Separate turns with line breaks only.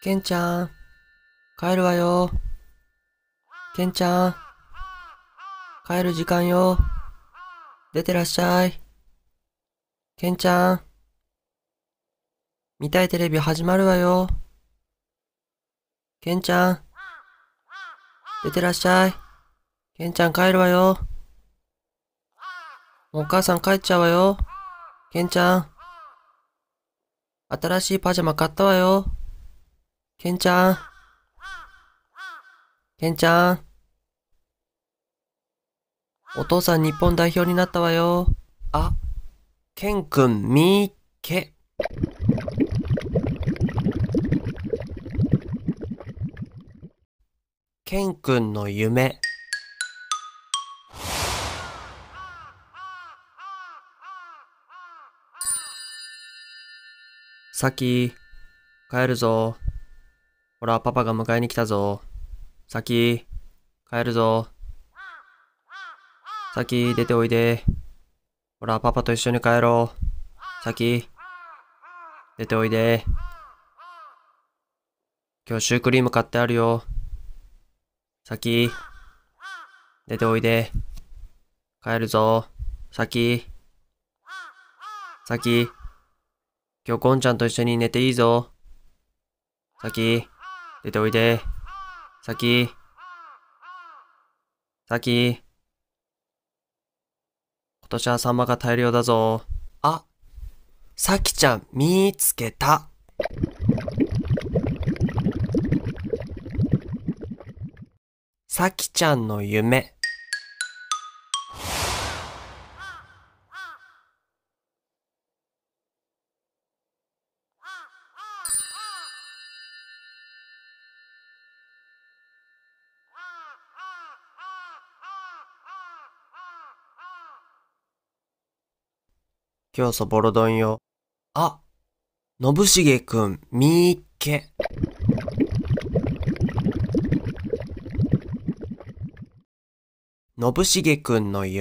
ケンちゃん、帰るわよ。ケンちゃん、帰る時間よ。出てらっしゃい。ケンちゃん、見たいテレビ始まるわよ。ケンちゃん、出てらっしゃい。ケンちゃん帰るわよ。お母さん帰っちゃうわよ。ケンちゃん、新しいパジャマ買ったわよ。ケンちゃん。ケンちゃん。お父さん日本代表になったわよ。あ、ケンくんみーけ。
ケンくんの夢。さき、帰るぞ。ほら、パパが迎えに来たぞ。先、帰るぞ。先、出ておいで。ほら、パパと一緒に帰ろう。先、出ておいで。今日シュークリーム買ってあるよ。先、出ておいで。帰るぞ。先、先、今日ゴンちゃんと一緒に寝ていいぞ。先。出ておいで。さき。さき。今年はサンマが大量だぞ。あ、さきちゃん見つけた。さきちゃんの夢。今日よ。あ、のぶしげくん、みーっけ。のぶしげくんのよ。